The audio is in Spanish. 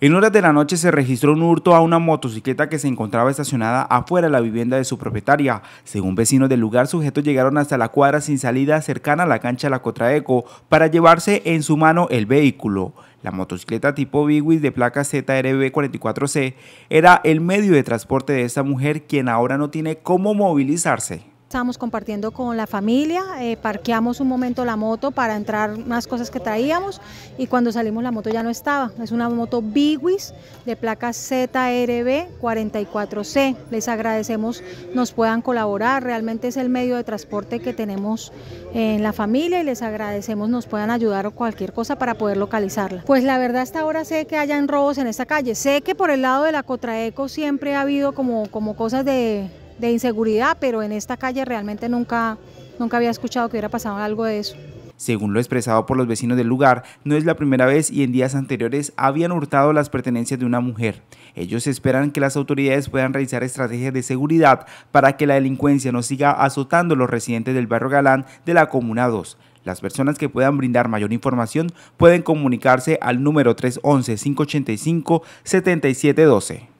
En horas de la noche se registró un hurto a una motocicleta que se encontraba estacionada afuera de la vivienda de su propietaria. Según vecinos del lugar, sujetos llegaron hasta la cuadra sin salida cercana a la cancha La Cotraeco para llevarse en su mano el vehículo. La motocicleta tipo Biwis de placa ZRB44C era el medio de transporte de esta mujer quien ahora no tiene cómo movilizarse estábamos compartiendo con la familia, eh, parqueamos un momento la moto para entrar unas cosas que traíamos y cuando salimos la moto ya no estaba. Es una moto Bigwis de placa ZRB 44C. Les agradecemos nos puedan colaborar, realmente es el medio de transporte que tenemos en la familia y les agradecemos nos puedan ayudar o cualquier cosa para poder localizarla. Pues la verdad hasta ahora sé que hayan robos en esta calle, sé que por el lado de la Cotraeco siempre ha habido como, como cosas de de inseguridad, pero en esta calle realmente nunca, nunca había escuchado que hubiera pasado algo de eso. Según lo expresado por los vecinos del lugar, no es la primera vez y en días anteriores habían hurtado las pertenencias de una mujer. Ellos esperan que las autoridades puedan realizar estrategias de seguridad para que la delincuencia no siga azotando a los residentes del barrio Galán de la Comuna 2. Las personas que puedan brindar mayor información pueden comunicarse al número 311-585-7712.